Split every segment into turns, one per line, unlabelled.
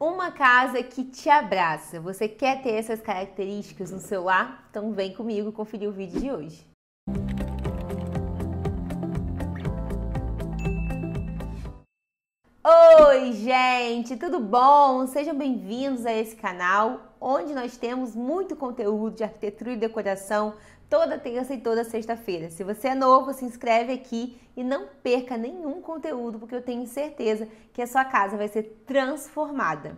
Uma casa que te abraça. Você quer ter essas características no seu lar? Então vem comigo conferir o vídeo de hoje. Oi, gente, tudo bom? Sejam bem-vindos a esse canal onde nós temos muito conteúdo de arquitetura e decoração toda terça e toda sexta-feira. Se você é novo, se inscreve aqui e não perca nenhum conteúdo, porque eu tenho certeza que a sua casa vai ser transformada.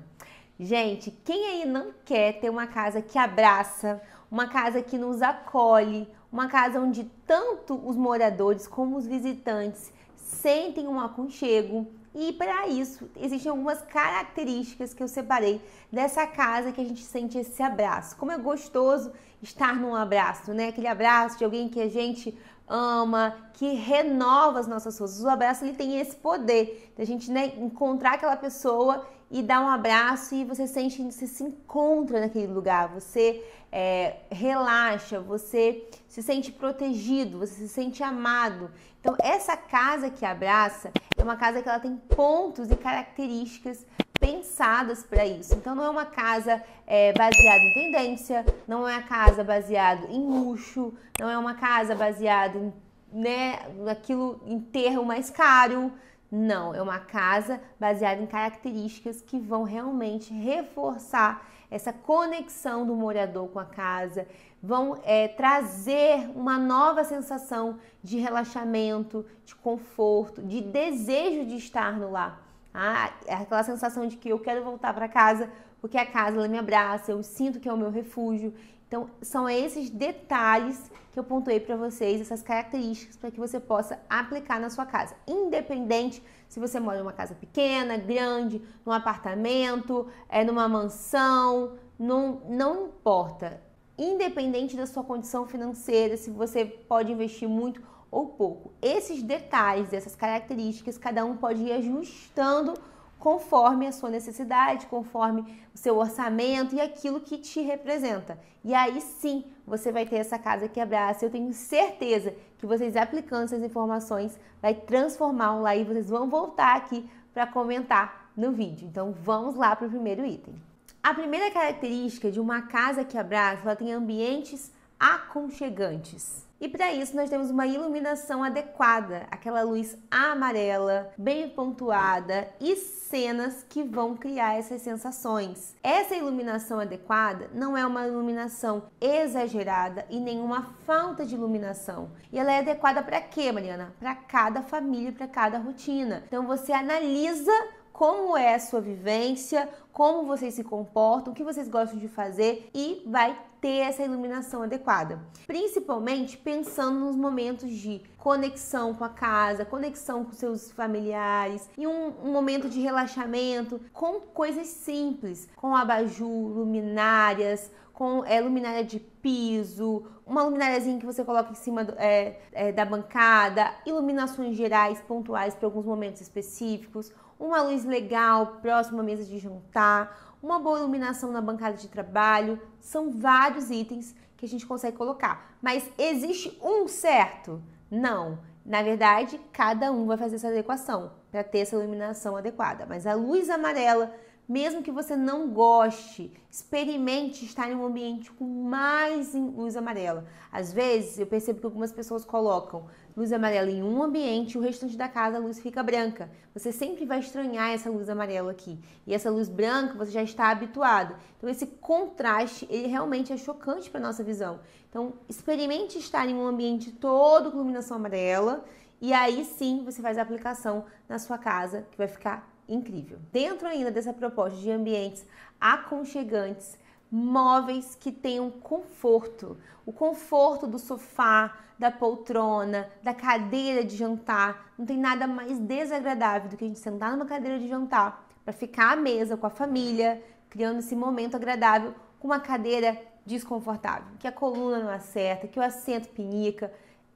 Gente, quem aí não quer ter uma casa que abraça, uma casa que nos acolhe, uma casa onde tanto os moradores como os visitantes sentem um aconchego, e para isso, existem algumas características que eu separei dessa casa que a gente sente esse abraço. Como é gostoso estar num abraço, né? Aquele abraço de alguém que a gente ama, que renova as nossas forças. O abraço ele tem esse poder da gente né, encontrar aquela pessoa e dar um abraço e você sente, você se encontra naquele lugar, você é, relaxa, você se sente protegido, você se sente amado. Então, essa casa que abraça é uma casa que ela tem pontos e características pensadas para isso. Então, não é uma casa é, baseada em tendência, não é uma casa baseada em luxo, não é uma casa baseada em, né, naquilo em o mais caro. Não, é uma casa baseada em características que vão realmente reforçar essa conexão do morador com a casa, vão é, trazer uma nova sensação de relaxamento, de conforto, de desejo de estar no lar. Ah, aquela sensação de que eu quero voltar para casa porque a casa ela me abraça, eu sinto que é o meu refúgio. Então, são esses detalhes que eu pontuei para vocês, essas características, para que você possa aplicar na sua casa, independente se você mora em uma casa pequena, grande, num apartamento, é numa mansão, não, não importa. Independente da sua condição financeira, se você pode investir muito ou pouco. Esses detalhes, essas características, cada um pode ir ajustando conforme a sua necessidade, conforme o seu orçamento e aquilo que te representa. E aí sim, você vai ter essa casa que abraça. Eu tenho certeza que vocês aplicando essas informações vai transformar um lá e vocês vão voltar aqui para comentar no vídeo. Então vamos lá para o primeiro item. A primeira característica de uma casa que abraça, ela tem ambientes aconchegantes. E para isso nós temos uma iluminação adequada, aquela luz amarela, bem pontuada e cenas que vão criar essas sensações. Essa iluminação adequada não é uma iluminação exagerada e nenhuma falta de iluminação. E ela é adequada para quê, Mariana? Para cada família, para cada rotina. Então você analisa como é a sua vivência, como vocês se comportam, o que vocês gostam de fazer e vai ter essa iluminação adequada. Principalmente pensando nos momentos de conexão com a casa, conexão com seus familiares e um, um momento de relaxamento com coisas simples, com abajur, luminárias, com é, luminária de piso, uma luminarezinha que você coloca em cima do, é, é, da bancada, iluminações gerais, pontuais para alguns momentos específicos, uma luz legal próxima à mesa de jantar, uma boa iluminação na bancada de trabalho. São vários itens que a gente consegue colocar. Mas existe um certo? Não. Na verdade, cada um vai fazer essa adequação para ter essa iluminação adequada. Mas a luz amarela mesmo que você não goste, experimente estar em um ambiente com mais luz amarela. Às vezes, eu percebo que algumas pessoas colocam luz amarela em um ambiente e o restante da casa a luz fica branca. Você sempre vai estranhar essa luz amarela aqui. E essa luz branca você já está habituado. Então esse contraste, ele realmente é chocante para nossa visão. Então experimente estar em um ambiente todo com iluminação amarela e aí sim você faz a aplicação na sua casa, que vai ficar incrível. Dentro ainda dessa proposta de ambientes aconchegantes, móveis que tenham conforto, o conforto do sofá, da poltrona, da cadeira de jantar. Não tem nada mais desagradável do que a gente sentar numa cadeira de jantar para ficar à mesa com a família, criando esse momento agradável com uma cadeira desconfortável, que a coluna não acerta, que o assento pinica,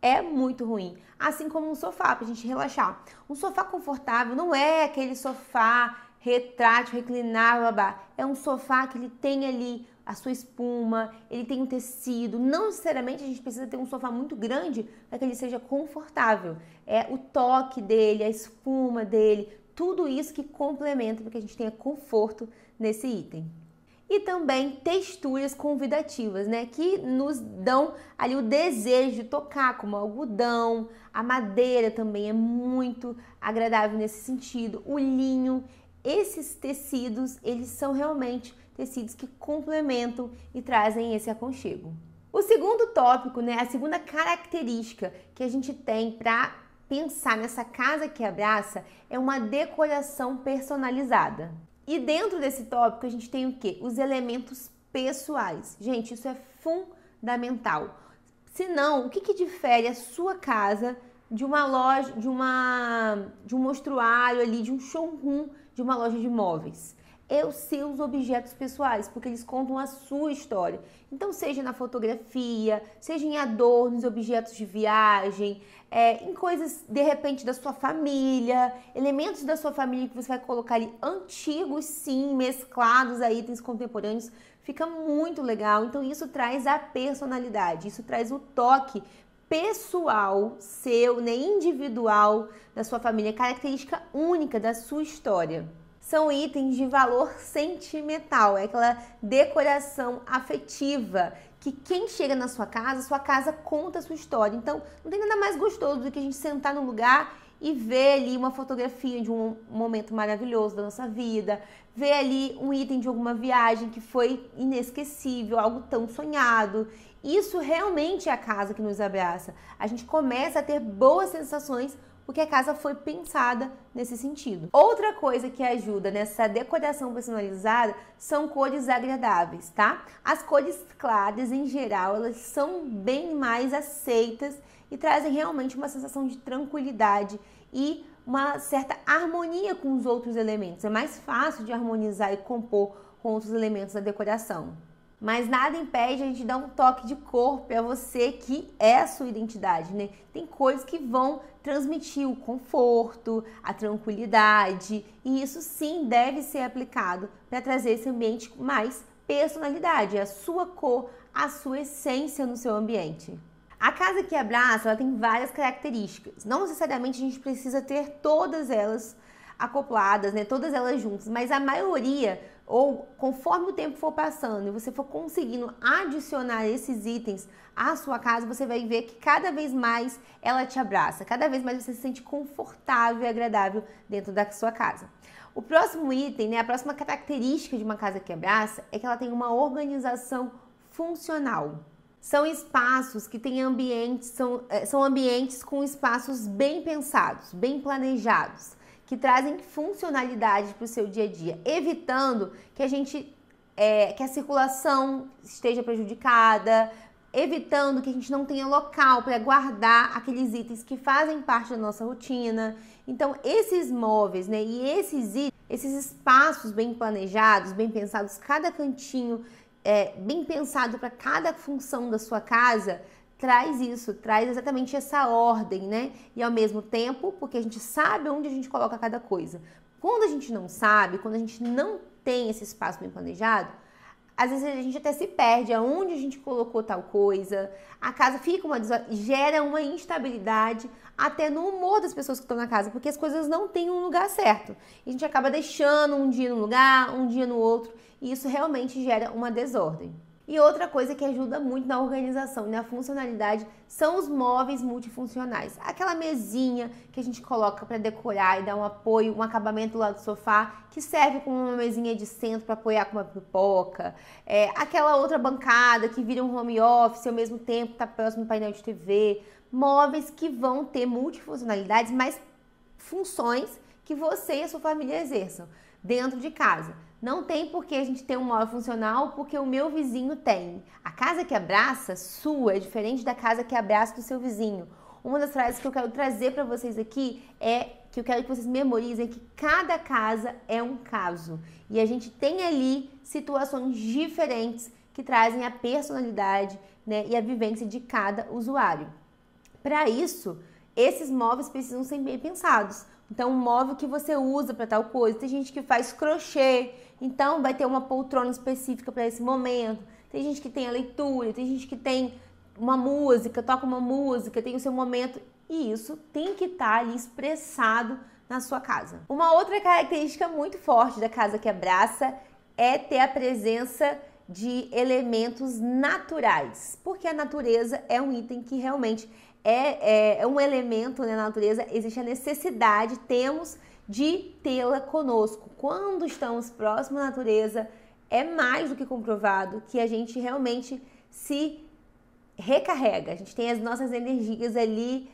é muito ruim. Assim como um sofá, para a gente relaxar. Um sofá confortável não é aquele sofá retrátil, reclinável, babá. É um sofá que ele tem ali a sua espuma, ele tem um tecido. Não necessariamente a gente precisa ter um sofá muito grande para que ele seja confortável. É o toque dele, a espuma dele, tudo isso que complementa para que a gente tenha conforto nesse item e também texturas convidativas, né? Que nos dão ali o desejo de tocar, como algodão, a madeira também é muito agradável nesse sentido, o linho. Esses tecidos, eles são realmente tecidos que complementam e trazem esse aconchego. O segundo tópico, né, a segunda característica que a gente tem para pensar nessa casa que abraça é uma decoração personalizada. E dentro desse tópico a gente tem o que? Os elementos pessoais. Gente, isso é fundamental. Senão, o que, que difere a sua casa de uma loja, de uma de um mostruário ali, de um showroom, de uma loja de móveis? É os seus objetos pessoais, porque eles contam a sua história. Então, seja na fotografia, seja em adornos, objetos de viagem, é, em coisas de repente da sua família, elementos da sua família que você vai colocar ali antigos, sim, mesclados a itens contemporâneos, fica muito legal. Então isso traz a personalidade, isso traz o toque pessoal, seu, né, individual da sua família, característica única da sua história. São itens de valor sentimental, é aquela decoração afetiva que quem chega na sua casa, sua casa conta a sua história. Então, não tem nada mais gostoso do que a gente sentar num lugar e ver ali uma fotografia de um momento maravilhoso da nossa vida, ver ali um item de alguma viagem que foi inesquecível, algo tão sonhado. Isso realmente é a casa que nos abraça. A gente começa a ter boas sensações porque a casa foi pensada nesse sentido. Outra coisa que ajuda nessa decoração personalizada são cores agradáveis, tá? As cores claras, em geral, elas são bem mais aceitas e trazem realmente uma sensação de tranquilidade e uma certa harmonia com os outros elementos. É mais fácil de harmonizar e compor com outros elementos da decoração. Mas nada impede a gente dar um toque de corpo a é você que é a sua identidade, né? Tem coisas que vão transmitir o conforto, a tranquilidade, e isso sim deve ser aplicado para trazer esse ambiente mais personalidade, a sua cor, a sua essência no seu ambiente. A casa que abraça, ela tem várias características. Não necessariamente a gente precisa ter todas elas acopladas, né? Todas elas juntas, mas a maioria ou conforme o tempo for passando e você for conseguindo adicionar esses itens à sua casa, você vai ver que cada vez mais ela te abraça, cada vez mais você se sente confortável e agradável dentro da sua casa. O próximo item, né, a próxima característica de uma casa que abraça é que ela tem uma organização funcional. São espaços que têm ambientes, são, eh, são ambientes com espaços bem pensados, bem planejados que trazem funcionalidade para o seu dia a dia, evitando que a gente é, que a circulação esteja prejudicada, evitando que a gente não tenha local para guardar aqueles itens que fazem parte da nossa rotina. Então, esses móveis, né, e esses esses espaços bem planejados, bem pensados, cada cantinho é, bem pensado para cada função da sua casa, traz isso, traz exatamente essa ordem, né? E ao mesmo tempo, porque a gente sabe onde a gente coloca cada coisa. Quando a gente não sabe, quando a gente não tem esse espaço bem planejado, às vezes a gente até se perde aonde a gente colocou tal coisa, a casa fica uma desordem, gera uma instabilidade até no humor das pessoas que estão na casa, porque as coisas não têm um lugar certo. E a gente acaba deixando um dia num lugar, um dia no outro, e isso realmente gera uma desordem. E outra coisa que ajuda muito na organização e na funcionalidade são os móveis multifuncionais. Aquela mesinha que a gente coloca para decorar e dar um apoio, um acabamento lá do sofá, que serve como uma mesinha de centro para apoiar com uma pipoca. É, aquela outra bancada que vira um home office ao mesmo tempo está próximo do painel de TV. Móveis que vão ter multifuncionalidades, mas funções que você e a sua família exerçam dentro de casa. Não tem por que a gente ter um móvel funcional porque o meu vizinho tem. A casa que abraça, sua, é diferente da casa que abraça do seu vizinho. Uma das frases que eu quero trazer para vocês aqui é que eu quero que vocês memorizem que cada casa é um caso e a gente tem ali situações diferentes que trazem a personalidade né, e a vivência de cada usuário. Para isso, esses móveis precisam ser bem pensados. Então, o móvel que você usa para tal coisa. Tem gente que faz crochê, então vai ter uma poltrona específica para esse momento. Tem gente que tem a leitura, tem gente que tem uma música, toca uma música, tem o seu momento. E isso tem que estar tá ali expressado na sua casa. Uma outra característica muito forte da casa que abraça é ter a presença de elementos naturais, porque a natureza é um item que realmente é, é, é um elemento né, na natureza, existe a necessidade, temos de tê-la conosco. Quando estamos próximo à natureza, é mais do que comprovado que a gente realmente se recarrega, a gente tem as nossas energias ali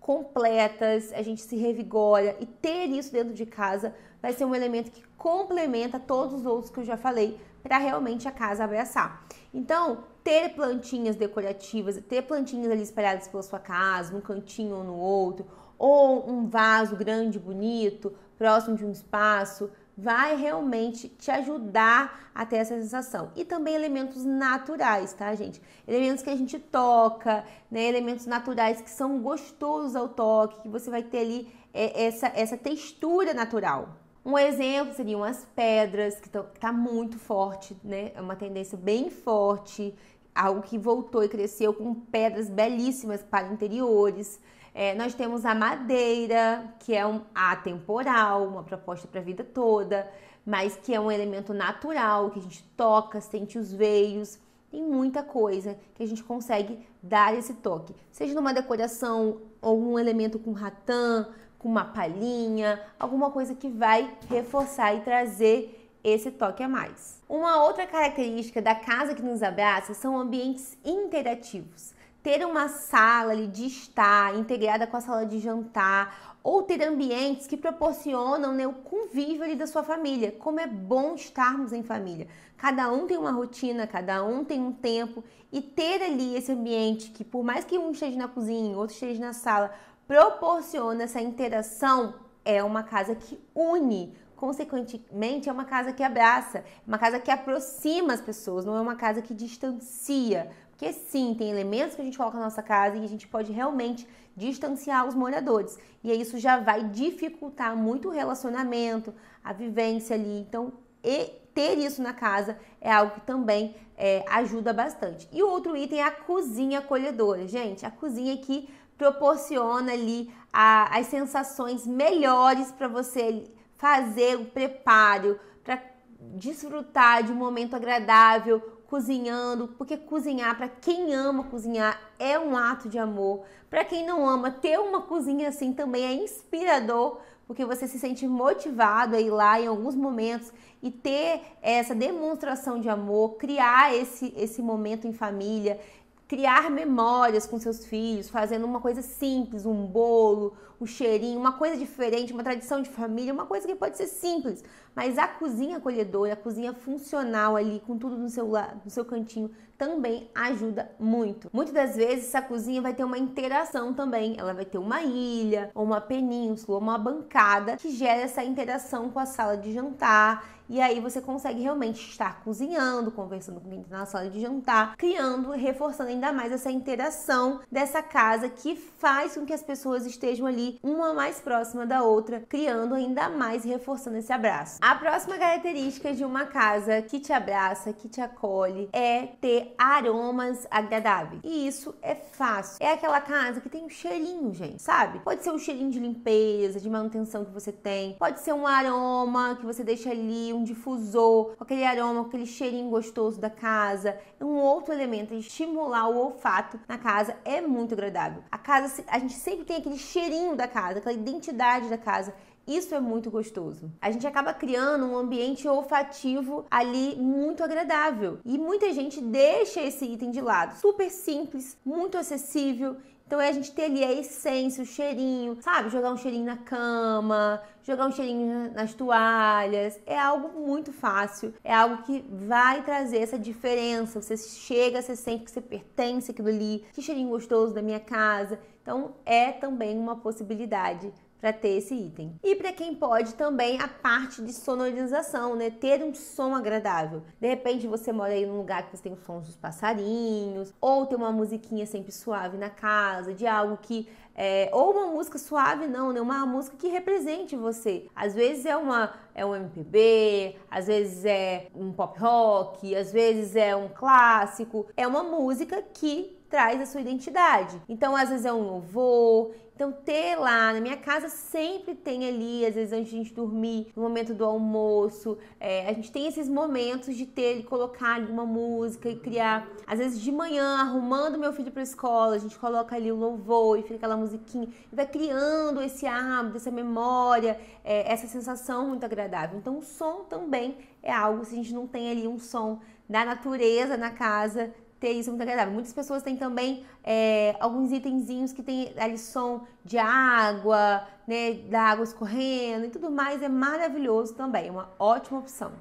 completas, a gente se revigora e ter isso dentro de casa vai ser um elemento que complementa todos os outros que eu já falei para realmente a casa abraçar. Então, ter plantinhas decorativas, ter plantinhas ali espalhadas pela sua casa, num cantinho ou no outro, ou um vaso grande, bonito, próximo de um espaço, vai realmente te ajudar a ter essa sensação. E também elementos naturais, tá, gente? Elementos que a gente toca, né? Elementos naturais que são gostosos ao toque, que você vai ter ali é, essa, essa textura natural. Um exemplo seriam as pedras, que está muito forte, né? É uma tendência bem forte, algo que voltou e cresceu com pedras belíssimas para interiores. É, nós temos a madeira, que é um atemporal, uma proposta para a vida toda, mas que é um elemento natural, que a gente toca, sente os veios. Tem muita coisa que a gente consegue dar esse toque, seja numa decoração ou um elemento com ratã, com uma palhinha, alguma coisa que vai reforçar e trazer esse toque a mais. Uma outra característica da casa que nos abraça são ambientes interativos. Ter uma sala de estar integrada com a sala de jantar ou ter ambientes que proporcionam né, o convívio ali da sua família. Como é bom estarmos em família. Cada um tem uma rotina, cada um tem um tempo e ter ali esse ambiente que por mais que um esteja na cozinha, outro esteja na sala, proporciona essa interação é uma casa que une. Consequentemente, é uma casa que abraça, é uma casa que aproxima as pessoas, não é uma casa que distancia. Porque sim, tem elementos que a gente coloca na nossa casa e a gente pode realmente distanciar os moradores. E isso já vai dificultar muito o relacionamento, a vivência ali. Então, ter isso na casa é algo que também é, ajuda bastante. E o outro item é a cozinha acolhedora. Gente, a cozinha que proporciona ali a, as sensações melhores para você fazer o preparo, para desfrutar de um momento agradável cozinhando, porque cozinhar para quem ama cozinhar é um ato de amor. Para quem não ama, ter uma cozinha assim também é inspirador, porque você se sente motivado a ir lá em alguns momentos e ter essa demonstração de amor, criar esse, esse momento em família, criar memórias com seus filhos, fazendo uma coisa simples, um bolo, o cheirinho, uma coisa diferente, uma tradição de família, uma coisa que pode ser simples, mas a cozinha acolhedora, a cozinha funcional ali, com tudo no seu, no seu cantinho, também ajuda muito. Muitas das vezes essa cozinha vai ter uma interação também, ela vai ter uma ilha, ou uma península, ou uma bancada que gera essa interação com a sala de jantar e aí você consegue realmente estar cozinhando, conversando com quem está na sala de jantar, criando, reforçando ainda mais essa interação dessa casa que faz com que as pessoas estejam ali uma mais próxima da outra, criando ainda mais e reforçando esse abraço. A próxima característica de uma casa que te abraça, que te acolhe, é ter aromas agradáveis. E isso é fácil. É aquela casa que tem um cheirinho, gente, sabe? Pode ser um cheirinho de limpeza, de manutenção que você tem, pode ser um aroma que você deixa ali, um difusor, com aquele aroma, com aquele cheirinho gostoso da casa. Um outro elemento de é estimular o olfato na casa é muito agradável. A casa, a gente sempre tem aquele cheirinho da casa, aquela identidade da casa. Isso é muito gostoso. A gente acaba criando um ambiente olfativo ali muito agradável. E muita gente deixa esse item de lado. Super simples, muito acessível então é a gente ter ali a essência, o cheirinho, sabe? Jogar um cheirinho na cama, jogar um cheirinho nas toalhas. É algo muito fácil, é algo que vai trazer essa diferença. Você chega, você sente que você pertence àquilo ali. Que cheirinho gostoso da minha casa então é também uma possibilidade para ter esse item. E para quem pode também a parte de sonorização, né? Ter um som agradável. De repente você mora aí num lugar que você tem os sons dos passarinhos, ou tem uma musiquinha sempre suave na casa, de algo que é, ou uma música suave não, né? Uma música que represente você. Às vezes é uma é um MPB, às vezes é um pop rock, às vezes é um clássico. É uma música que traz a sua identidade. Então, às vezes é um louvor, então, ter lá na minha casa sempre tem ali, às vezes antes de a gente dormir, no momento do almoço, é, a gente tem esses momentos de ter ele colocar ali uma música e criar. Às vezes de manhã, arrumando meu filho para escola, a gente coloca ali o louvor e fica aquela musiquinha e vai criando esse hábito, essa memória, é, essa sensação muito agradável. Então, o som também é algo, se a gente não tem ali um som da natureza na casa, ter isso é muito agradável. Muitas pessoas têm também é, alguns itenzinhos que tem ali som de água, né, da água escorrendo e tudo mais, é maravilhoso também, é uma ótima opção.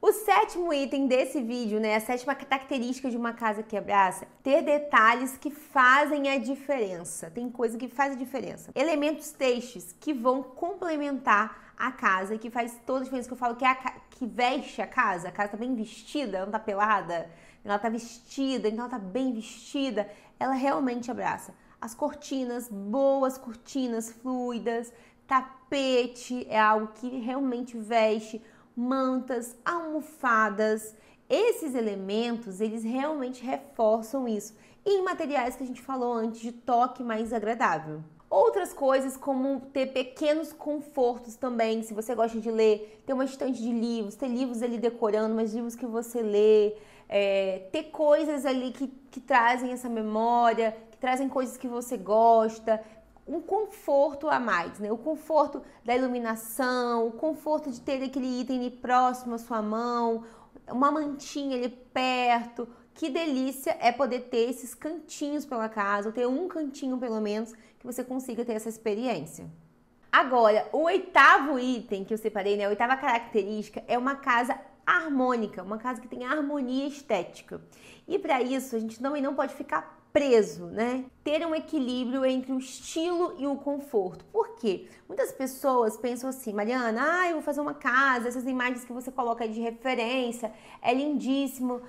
O sétimo item desse vídeo, né, a sétima característica de uma casa que abraça, ter detalhes que fazem a diferença. Tem coisa que faz a diferença. Elementos textos que vão complementar a casa, que faz toda a diferença. Que eu falo que é a que veste a casa, a casa tá bem vestida, não tá pelada ela tá vestida, então ela tá bem vestida, ela realmente abraça. As cortinas, boas cortinas fluidas, tapete é algo que realmente veste, mantas, almofadas, esses elementos, eles realmente reforçam isso. E em materiais que a gente falou antes de toque mais agradável. Outras coisas como ter pequenos confortos também, se você gosta de ler, ter uma estante de livros, ter livros ali decorando, mas livros que você lê, é, ter coisas ali que, que trazem essa memória, que trazem coisas que você gosta, um conforto a mais, né? O conforto da iluminação, o conforto de ter aquele item ali próximo à sua mão, uma mantinha ali perto, que delícia é poder ter esses cantinhos pela casa, ou ter um cantinho pelo menos, que você consiga ter essa experiência. Agora, o oitavo item que eu separei, né, a oitava característica é uma casa harmônica, uma casa que tem harmonia estética. E para isso, a gente também não pode ficar preso, né? Ter um equilíbrio entre o estilo e o conforto. Por quê? Muitas pessoas pensam assim, Mariana, ah, eu vou fazer uma casa, essas imagens que você coloca de referência, é lindíssimo.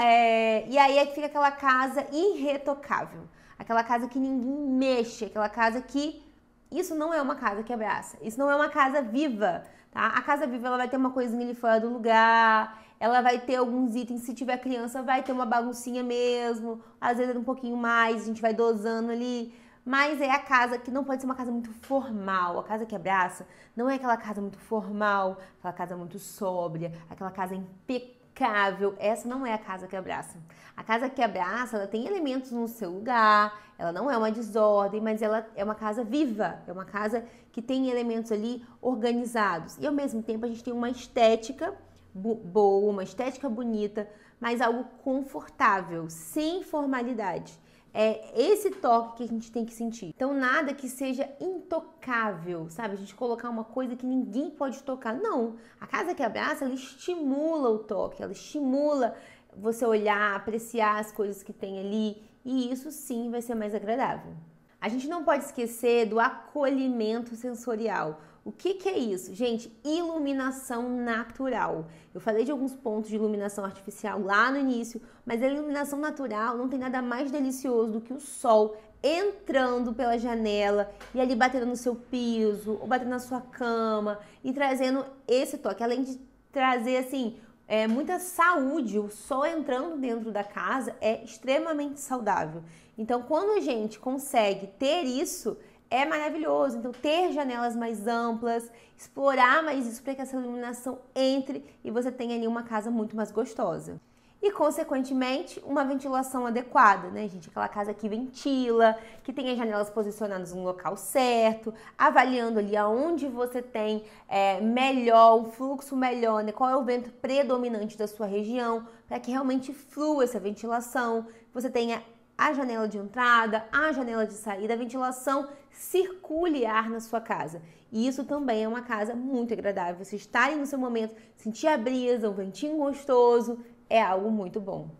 É... E aí é que fica aquela casa irretocável, aquela casa que ninguém mexe, aquela casa que isso não é uma casa que abraça, isso não é uma casa viva, tá? A casa viva ela vai ter uma coisinha ali fora do lugar, ela vai ter alguns itens. Se tiver criança, vai ter uma baguncinha mesmo. Às vezes é um pouquinho mais, a gente vai dosando ali. Mas é a casa que não pode ser uma casa muito formal. A casa que abraça não é aquela casa muito formal, aquela casa muito sóbria, aquela casa impecável. Essa não é a casa que abraça. A casa que abraça, ela tem elementos no seu lugar, ela não é uma desordem, mas ela é uma casa viva, é uma casa que tem elementos ali organizados. E ao mesmo tempo a gente tem uma estética boa, uma estética bonita, mas algo confortável, sem formalidade. É esse toque que a gente tem que sentir. Então, nada que seja intocável, sabe? A gente colocar uma coisa que ninguém pode tocar. Não. A casa que abraça, ela estimula o toque, ela estimula você olhar, apreciar as coisas que tem ali. E isso sim vai ser mais agradável. A gente não pode esquecer do acolhimento sensorial. O que, que é isso? Gente, iluminação natural. Eu falei de alguns pontos de iluminação artificial lá no início, mas a iluminação natural não tem nada mais delicioso do que o sol entrando pela janela e ali batendo no seu piso ou batendo na sua cama e trazendo esse toque, além de trazer assim é, muita saúde, o sol entrando dentro da casa é extremamente saudável. Então, quando a gente consegue ter isso, é maravilhoso. Então, ter janelas mais amplas, explorar mais isso para que essa iluminação entre e você tenha ali uma casa muito mais gostosa. E, consequentemente, uma ventilação adequada, né, gente? Aquela casa que ventila, que tem as janelas posicionadas no local certo, avaliando ali aonde você tem é, melhor, um fluxo melhor, né? Qual é o vento predominante da sua região, para que realmente flua essa ventilação, você tenha a janela de entrada, a janela de saída, a ventilação circule ar na sua casa. E isso também é uma casa muito agradável. Você estar no seu momento, sentir a brisa, um ventinho gostoso, é algo muito bom.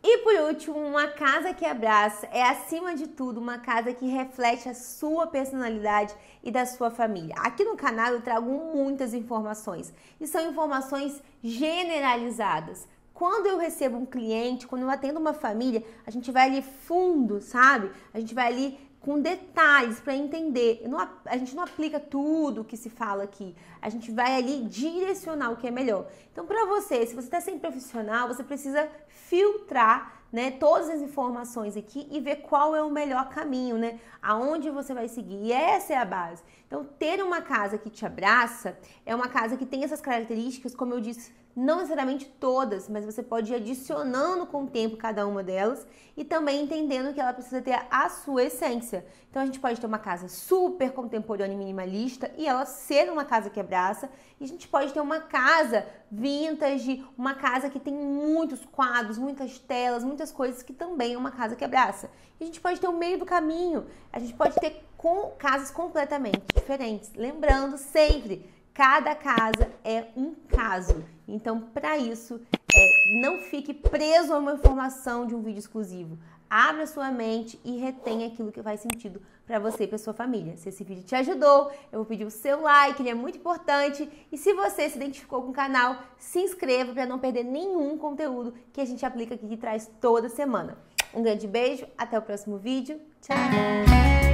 E por último, uma casa que abraça é, acima de tudo, uma casa que reflete a sua personalidade e da sua família. Aqui no canal eu trago muitas informações e são informações generalizadas quando eu recebo um cliente, quando eu atendo uma família, a gente vai ali fundo, sabe? A gente vai ali com detalhes para entender. Não, a gente não aplica tudo o que se fala aqui. A gente vai ali direcionar o que é melhor. Então, para você, se você está sem profissional, você precisa filtrar né, todas as informações aqui e ver qual é o melhor caminho, né? Aonde você vai seguir. E essa é a base. Então, ter uma casa que te abraça é uma casa que tem essas características, como eu disse não necessariamente todas, mas você pode ir adicionando com o tempo cada uma delas e também entendendo que ela precisa ter a sua essência. Então a gente pode ter uma casa super contemporânea e minimalista e ela ser uma casa quebraça, e a gente pode ter uma casa vintage, uma casa que tem muitos quadros, muitas telas, muitas coisas que também é uma casa quebraça. E a gente pode ter o meio do caminho, a gente pode ter com casas completamente diferentes. Lembrando sempre Cada casa é um caso. Então, para isso, é, não fique preso a uma informação de um vídeo exclusivo. Abra sua mente e retenha aquilo que faz sentido para você e para sua família. Se esse vídeo te ajudou, eu vou pedir o seu like, ele é muito importante. E se você se identificou com o canal, se inscreva para não perder nenhum conteúdo que a gente aplica aqui e traz toda semana. Um grande beijo, até o próximo vídeo. Tchau!